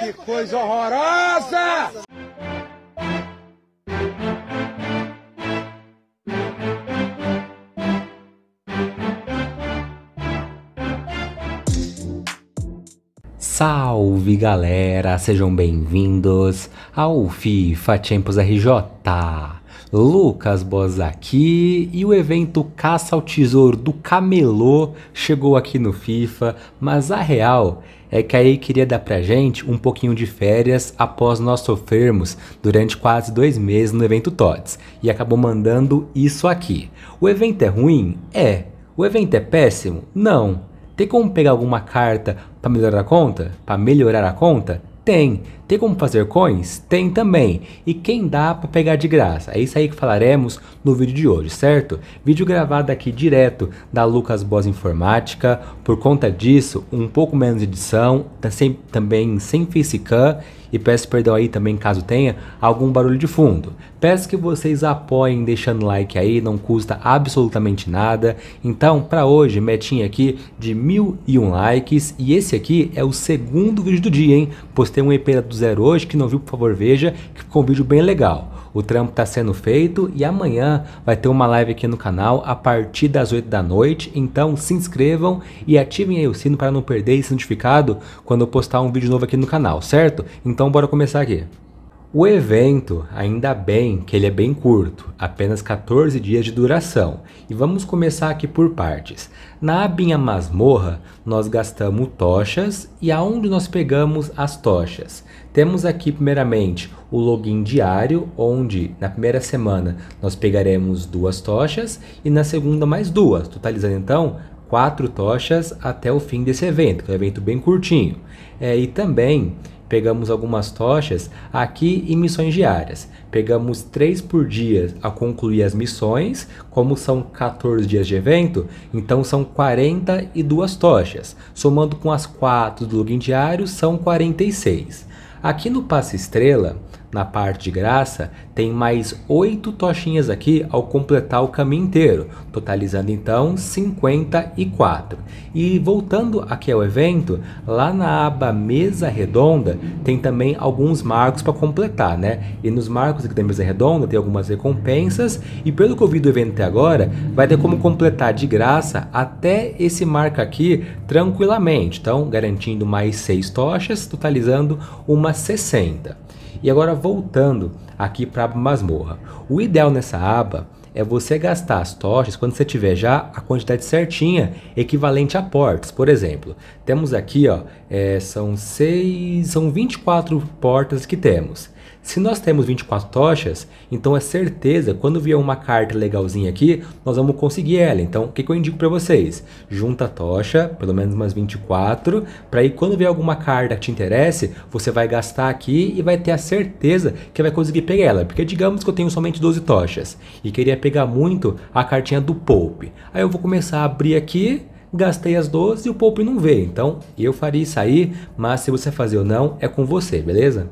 Que coisa horrorosa! Salve galera, sejam bem-vindos ao FIFA Tempos RJ. Lucas Boz aqui e o evento Caça ao Tesouro do Camelô chegou aqui no FIFA, mas a real é que aí queria dar pra gente um pouquinho de férias após nós sofrermos durante quase dois meses no evento TOTS e acabou mandando isso aqui. O evento é ruim? É. O evento é péssimo? Não. Tem como pegar alguma carta para melhorar a conta? Para melhorar a conta? Tem. Tem como fazer coins? Tem também. E quem dá para pegar de graça? É isso aí que falaremos no vídeo de hoje, certo? Vídeo gravado aqui direto da Lucas Boss Informática. Por conta disso, um pouco menos de edição, tá também sem Facecam e peço perdão aí também caso tenha algum barulho de fundo. Peço que vocês apoiem deixando like aí, não custa absolutamente nada. Então, para hoje, metinha aqui de mil e um likes e esse aqui é o segundo vídeo do dia, hein? Postei um EP da 2.0 hoje, que não viu, por favor, veja, que ficou um vídeo bem legal. O trampo está sendo feito e amanhã vai ter uma live aqui no canal a partir das 8 da noite. Então se inscrevam e ativem aí o sino para não perder esse notificado quando eu postar um vídeo novo aqui no canal, certo? Então bora começar aqui. O evento, ainda bem que ele é bem curto, apenas 14 dias de duração, e vamos começar aqui por partes. Na abinha masmorra, nós gastamos tochas e aonde nós pegamos as tochas? Temos aqui primeiramente o login diário, onde na primeira semana nós pegaremos duas tochas e na segunda mais duas, totalizando então quatro tochas até o fim desse evento, que é um evento bem curtinho. É, e também pegamos algumas tochas aqui em missões diárias. Pegamos três por dia a concluir as missões, como são 14 dias de evento, então são 42 tochas. Somando com as quatro do login diário, são 46. Aqui no Passe Estrela, na parte de graça, tem mais 8 tochinhas aqui ao completar o caminho inteiro, totalizando então 54. E voltando aqui ao evento, lá na aba Mesa Redonda, tem também alguns marcos para completar, né? E nos marcos aqui da Mesa Redonda tem algumas recompensas, e pelo que eu vi do evento até agora, vai ter como completar de graça até esse marco aqui tranquilamente, então garantindo mais 6 tochas, totalizando umas 60. E agora voltando aqui para a masmorra. O ideal nessa aba é você gastar as tochas quando você tiver já a quantidade certinha equivalente a portas. Por exemplo, temos aqui, ó, é, são seis, são 24 portas que temos. Se nós temos 24 tochas, então é certeza, quando vier uma carta legalzinha aqui, nós vamos conseguir ela. Então, o que, que eu indico para vocês? Junta a tocha, pelo menos umas 24, para aí quando vier alguma carta que te interesse, você vai gastar aqui e vai ter a certeza que vai conseguir pegar ela. Porque digamos que eu tenho somente 12 tochas e queria pegar muito a cartinha do Poupe. Aí eu vou começar a abrir aqui, gastei as 12 e o Poupe não veio. Então, eu faria isso aí, mas se você fazer ou não, é com você, beleza?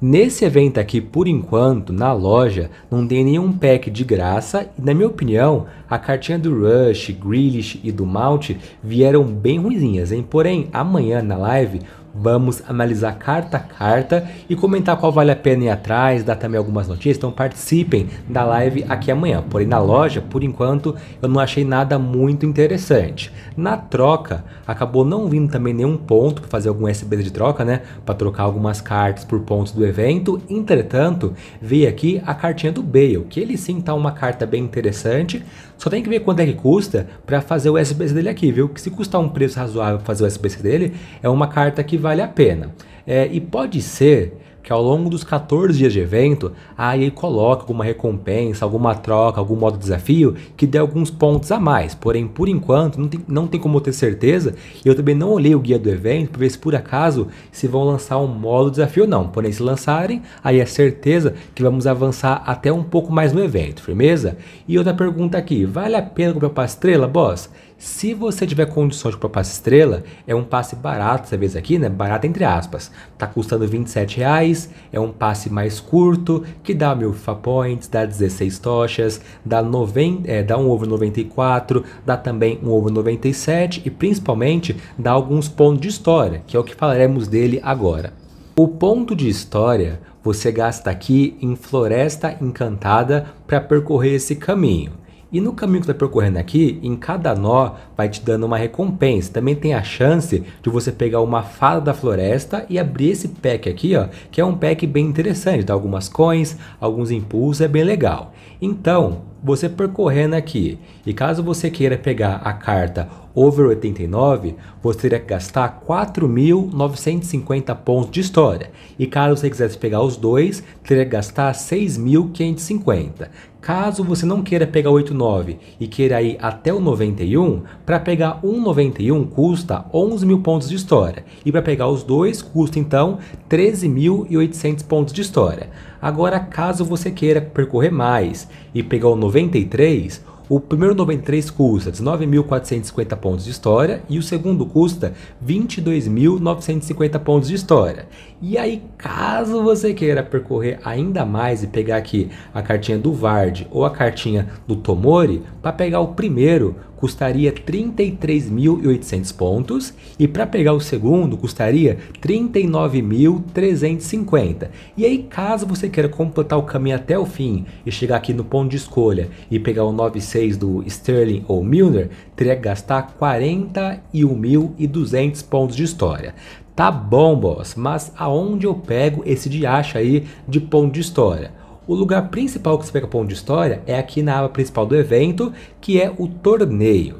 Nesse evento aqui, por enquanto, na loja, não tem nenhum pack de graça e, na minha opinião, a cartinha do Rush, Grealish e do Malt vieram bem ruinzinhas, hein? Porém, amanhã na live Vamos analisar carta a carta e comentar qual vale a pena ir atrás, dar também algumas notícias. Então participem da live aqui amanhã. Porém, na loja, por enquanto, eu não achei nada muito interessante. Na troca, acabou não vindo também nenhum ponto para fazer algum SB de troca, né? Para trocar algumas cartas por pontos do evento. Entretanto, veio aqui a cartinha do Bale, que ele sim tá uma carta bem interessante. Só tem que ver quanto é que custa para fazer o SBC dele aqui, viu? Que se custar um preço razoável fazer o SBC dele, é uma carta que vale a pena. É, e pode ser que ao longo dos 14 dias de evento, a EA coloque alguma recompensa, alguma troca, algum modo de desafio que dê alguns pontos a mais. Porém, por enquanto, não tem, não tem como ter certeza. Eu também não olhei o guia do evento para ver se por acaso se vão lançar um modo de desafio ou não. Porém, se lançarem, aí é certeza que vamos avançar até um pouco mais no evento, firmeza? E outra pergunta aqui: vale a pena comprar para estrela, boss? Se você tiver condições de comprar passe estrela, é um passe barato dessa vez aqui, né? Barato entre aspas. Tá custando 27 reais, é um passe mais curto, que dá mil FIFA points, dá 16 tochas, dá, 90, é, dá um ovo 94, dá também um ovo 97 e principalmente dá alguns pontos de história, que é o que falaremos dele agora. O ponto de história você gasta aqui em Floresta Encantada para percorrer esse caminho. E no caminho que está percorrendo aqui, em cada nó vai te dando uma recompensa. Também tem a chance de você pegar uma fada da floresta e abrir esse pack aqui, ó, que é um pack bem interessante, dá algumas coins, alguns impulsos, é bem legal. Então, você percorrendo aqui, e caso você queira pegar a carta over 89, você teria que gastar 4.950 pontos de história. E caso você quisesse pegar os dois, teria que gastar 6.550. Caso você não queira pegar 89 e queira ir até o 91, para pegar um 91 custa 11 mil pontos de história. E para pegar os dois custa então 13.800 pontos de história. Agora, caso você queira percorrer mais e pegar o 93, o primeiro 93 custa 19.450 pontos de história e o segundo custa 22.950 pontos de história. E aí, caso você queira percorrer ainda mais e pegar aqui a cartinha do Vard ou a cartinha do Tomori, para pegar o primeiro custaria 33.800 pontos e para pegar o segundo custaria 39.350. E aí, caso você queira completar o caminho até o fim e chegar aqui no ponto de escolha e pegar o 96 do Sterling ou Milner, teria que gastar 41.200 pontos de história. Tá bom, boss, mas aonde eu pego esse de acha aí de ponto de história? O lugar principal que você pega ponto de história é aqui na aba principal do evento, que é o torneio.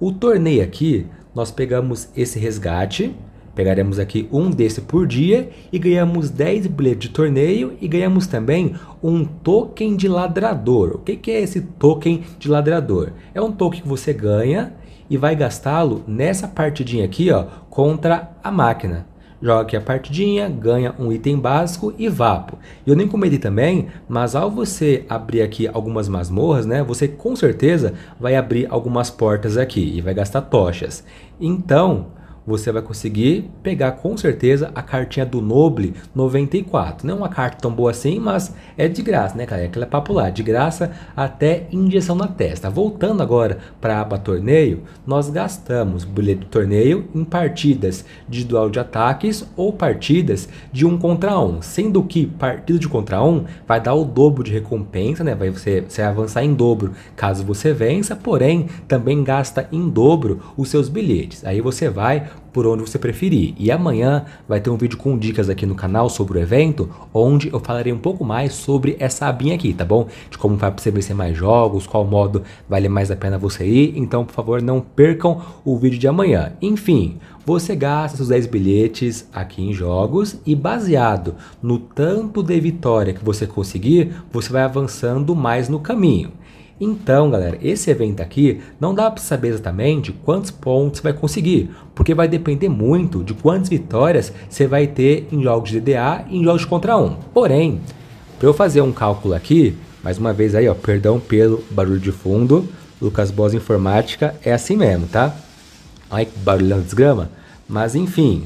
O torneio aqui, nós pegamos esse resgate, pegaremos aqui um desse por dia e ganhamos 10 bilhetes de torneio e ganhamos também um token de ladrador. O que, que é esse token de ladrador? É um token que você ganha e vai gastá-lo nessa partidinha aqui ó, contra a máquina joga aqui a partidinha, ganha um item básico e vapo. Eu nem comentei também, mas ao você abrir aqui algumas masmorras, né, você com certeza vai abrir algumas portas aqui e vai gastar tochas. Então, você vai conseguir pegar com certeza a cartinha do Noble 94. Não é uma carta tão boa assim, mas é de graça, né, cara? É aquela é popular, de graça até injeção na testa. Voltando agora para a aba torneio, nós gastamos bilhete do torneio em partidas de dual de ataques ou partidas de um contra um, sendo que partida de contra um vai dar o dobro de recompensa, né? Vai você, você avançar em dobro caso você vença, porém também gasta em dobro os seus bilhetes. Aí você vai por onde você preferir. E amanhã vai ter um vídeo com dicas aqui no canal sobre o evento, onde eu falarei um pouco mais sobre essa abinha aqui, tá bom? De como vai você vencer mais jogos, qual modo vale mais a pena você ir. Então, por favor, não percam o vídeo de amanhã. Enfim, você gasta seus 10 bilhetes aqui em jogos e baseado no tanto de vitória que você conseguir, você vai avançando mais no caminho. Então, galera, esse evento aqui não dá para saber exatamente quantos pontos você vai conseguir, porque vai depender muito de quantas vitórias você vai ter em jogos de DDA e em jogos contra um. Porém, para eu fazer um cálculo aqui, mais uma vez aí, ó, perdão pelo barulho de fundo, Lucas Boss Informática é assim mesmo, tá? Ai, que barulhão de desgrama. Mas enfim,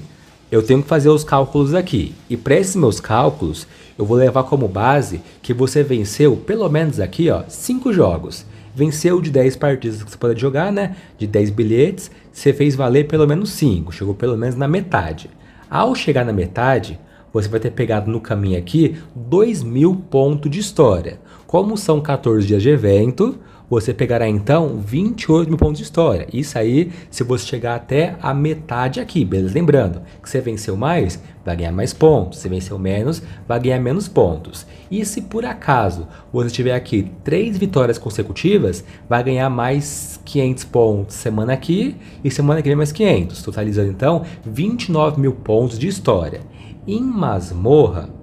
eu tenho que fazer os cálculos aqui. E para esses meus cálculos, eu vou levar como base que você venceu, pelo menos aqui, ó, 5 jogos. Venceu de 10 partidas que você pode jogar, né? De 10 bilhetes, você fez valer pelo menos 5, chegou pelo menos na metade. Ao chegar na metade, você vai ter pegado no caminho aqui 2 mil pontos de história. Como são 14 dias de evento, você pegará então 28 mil pontos de história. Isso aí, se você chegar até a metade aqui, beleza? Lembrando que você venceu mais, vai ganhar mais pontos. Se venceu menos, vai ganhar menos pontos. E se por acaso você tiver aqui três vitórias consecutivas, vai ganhar mais 500 pontos semana aqui e semana que vem mais 500, totalizando então 29 mil pontos de história. Em masmorra,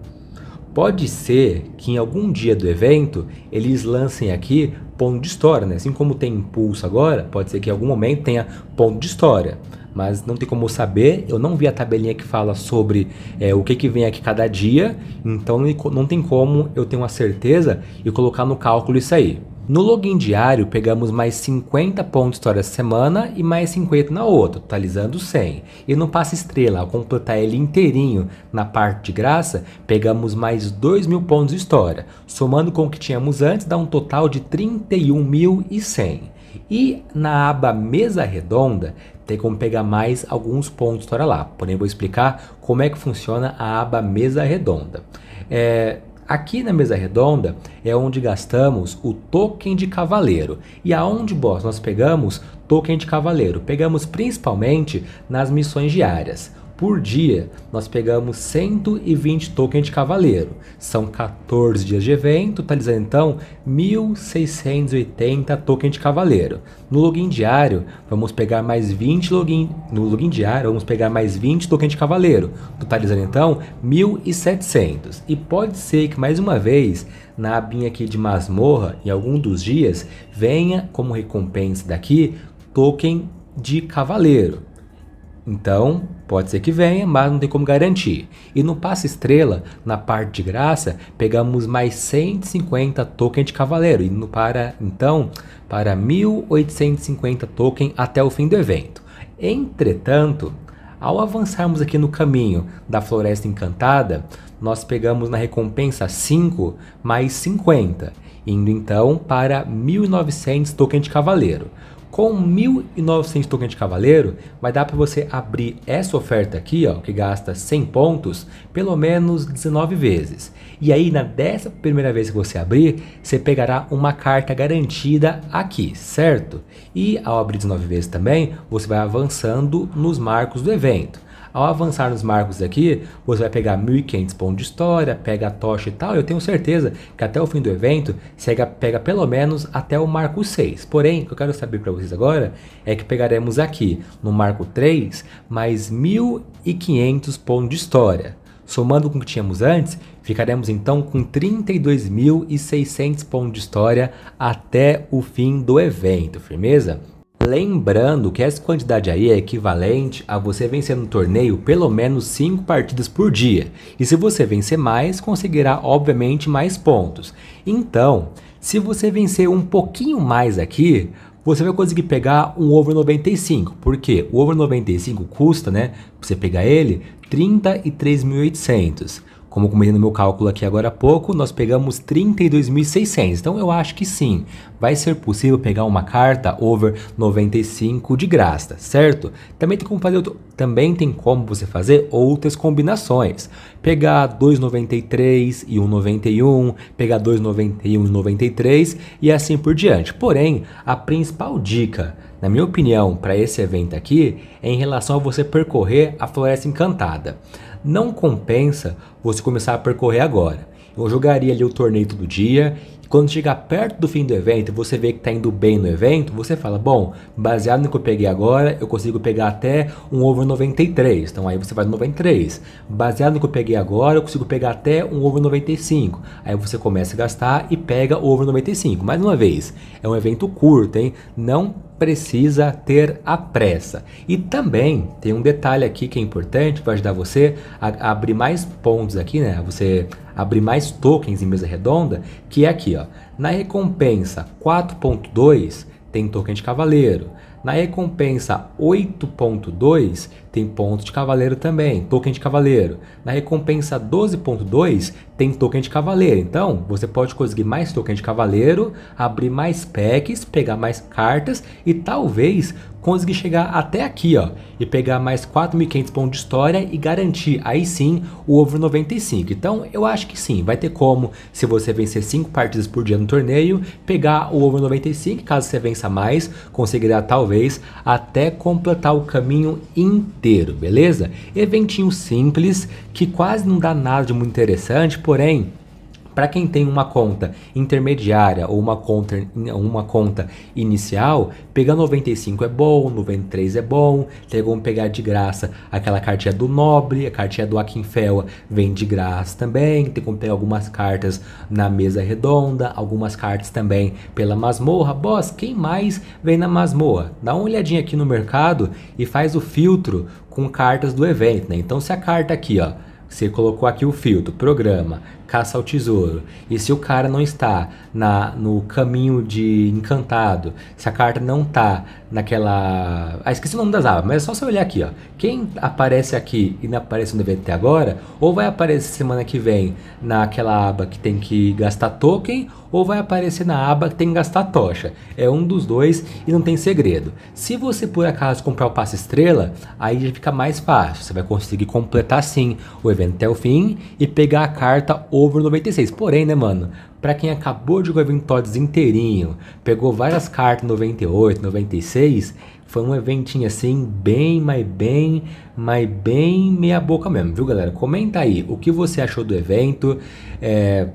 Pode ser que em algum dia do evento eles lancem aqui ponto de história, né? Assim como tem impulso agora, pode ser que em algum momento tenha ponto de história. Mas não tem como saber, eu não vi a tabelinha que fala sobre é, o que, que vem aqui cada dia, então não tem como eu ter uma certeza e colocar no cálculo isso aí. No login diário, pegamos mais 50 pontos história semana e mais 50 na outra, totalizando 100. E no passe estrela, ao completar ele inteirinho na parte de graça, pegamos mais 2 mil pontos história. Somando com o que tínhamos antes, dá um total de 31.100. E na aba mesa redonda, tem como pegar mais alguns pontos história lá. Porém, vou explicar como é que funciona a aba mesa redonda. É, Aqui na mesa redonda é onde gastamos o token de cavaleiro. E aonde, boss, nós pegamos token de cavaleiro? Pegamos principalmente nas missões diárias por dia, nós pegamos 120 tokens de cavaleiro. São 14 dias de evento, totalizando tá então 1680 tokens de cavaleiro. No login diário, vamos pegar mais 20 login, no login diário, vamos pegar mais 20 tokens de cavaleiro, totalizando tá então 1700. E pode ser que mais uma vez na abinha aqui de masmorra, em algum dos dias, venha como recompensa daqui token de cavaleiro. Então, pode ser que venha, mas não tem como garantir. E no passe estrela, na parte de graça, pegamos mais 150 token de cavaleiro, indo para então para 1850 token até o fim do evento. Entretanto, ao avançarmos aqui no caminho da Floresta Encantada, nós pegamos na recompensa 5 mais 50, indo então para 1900 token de cavaleiro. Com 1.900 tokens de cavaleiro, vai dar para você abrir essa oferta aqui, ó, que gasta 100 pontos, pelo menos 19 vezes. E aí, na dessa primeira vez que você abrir, você pegará uma carta garantida aqui, certo? E ao abrir 19 vezes também, você vai avançando nos marcos do evento. Ao avançar nos marcos aqui, você vai pegar 1.500 pontos de história, pega a tocha e tal. Eu tenho certeza que até o fim do evento, você pega pelo menos até o marco 6. Porém, o que eu quero saber para vocês agora é que pegaremos aqui no marco 3 mais 1.500 pontos de história. Somando com o que tínhamos antes, ficaremos então com 32.600 pontos de história até o fim do evento, firmeza? Lembrando que essa quantidade aí é equivalente a você vencer no torneio pelo menos 5 partidas por dia. E se você vencer mais, conseguirá obviamente mais pontos. Então, se você vencer um pouquinho mais aqui, você vai conseguir pegar um over 95, porque o over 95 custa, né, pra você pegar ele, 33.800. Como comentei no meu cálculo aqui agora há pouco, nós pegamos 32.600. Então eu acho que sim, vai ser possível pegar uma carta over 95 de graça, certo? Também tem como fazer outro... também tem como você fazer outras combinações. Pegar 2.93 e 1.91, pegar 2.91 e 93 e assim por diante. Porém, a principal dica na minha opinião, para esse evento aqui, é em relação a você percorrer a Floresta Encantada não compensa você começar a percorrer agora. Eu jogaria ali o torneio todo dia e quando chegar perto do fim do evento você vê que está indo bem no evento, você fala, bom, baseado no que eu peguei agora, eu consigo pegar até um over 93, então aí você vai no 93. Baseado no que eu peguei agora, eu consigo pegar até um over 95. Aí você começa a gastar e pega o over 95. Mais uma vez, é um evento curto, hein? Não precisa ter a pressa. E também tem um detalhe aqui que é importante, para ajudar você a abrir mais pontos aqui, né? Você abrir mais tokens em mesa redonda, que é aqui, ó. Na recompensa 4.2 tem token de cavaleiro. Na recompensa 8.2 tem ponto de cavaleiro também, token de cavaleiro. Na recompensa 12.2 tem token de cavaleiro. Então, você pode conseguir mais token de cavaleiro, abrir mais packs, pegar mais cartas e talvez conseguir chegar até aqui, ó, e pegar mais 4.500 pontos de história e garantir aí sim o over 95. Então, eu acho que sim, vai ter como, se você vencer 5 partidas por dia no torneio, pegar o over 95, caso você vença mais, conseguirá talvez até completar o caminho inteiro, beleza? Eventinho simples que quase não dá nada de muito interessante, Porém, para quem tem uma conta intermediária ou uma conta, uma conta inicial, pegar 95 é bom, 93 é bom, tem como pegar de graça aquela cartinha do Nobre, a cartinha do Akinfewa vem de graça também, tem como pegar algumas cartas na mesa redonda, algumas cartas também pela masmorra. Boss, quem mais vem na masmorra? Dá uma olhadinha aqui no mercado e faz o filtro com cartas do evento, né? Então se a carta aqui, ó, você colocou aqui o filtro, programa, caça ao tesouro. E se o cara não está na, no caminho de encantado, se a carta não está naquela. Ah, esqueci o nome das abas, mas é só você olhar aqui, ó. Quem aparece aqui e não aparece no evento até agora, ou vai aparecer semana que vem naquela aba que tem que gastar token, ou vai aparecer na aba que tem que gastar tocha. É um dos dois e não tem segredo. Se você por acaso comprar o passe estrela, aí já fica mais fácil. Você vai conseguir completar sim o evento até o fim e pegar a carta over 96. Porém, né, mano? Pra quem acabou de jogar o evento Tots inteirinho, pegou várias cartas 98, 96, foi um eventinho assim, bem, mas bem, mas bem meia boca mesmo, viu, galera? Comenta aí o que você achou do evento. É,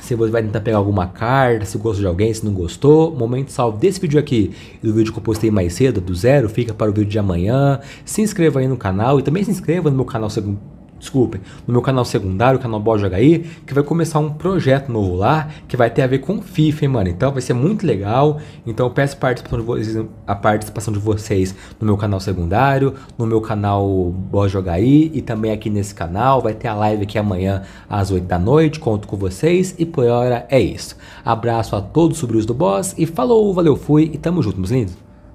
se você vai tentar pegar alguma carta, se gostou de alguém, se não gostou, momento salvo desse vídeo aqui e do vídeo que eu postei mais cedo, do zero, fica para o vídeo de amanhã. Se inscreva aí no canal e também se inscreva no meu canal segundo desculpem, no meu canal secundário, o canal Bojo HI, que vai começar um projeto novo lá, que vai ter a ver com FIFA, hein, mano. Então vai ser muito legal. Então eu peço participação de vocês, a participação de vocês no meu canal secundário, no meu canal Bojo HI e também aqui nesse canal. Vai ter a live aqui amanhã às 8 da noite. Conto com vocês e por hora é isso. Abraço a todos os sobrinhos do Boss e falou, valeu, fui e tamo junto, meus lindos.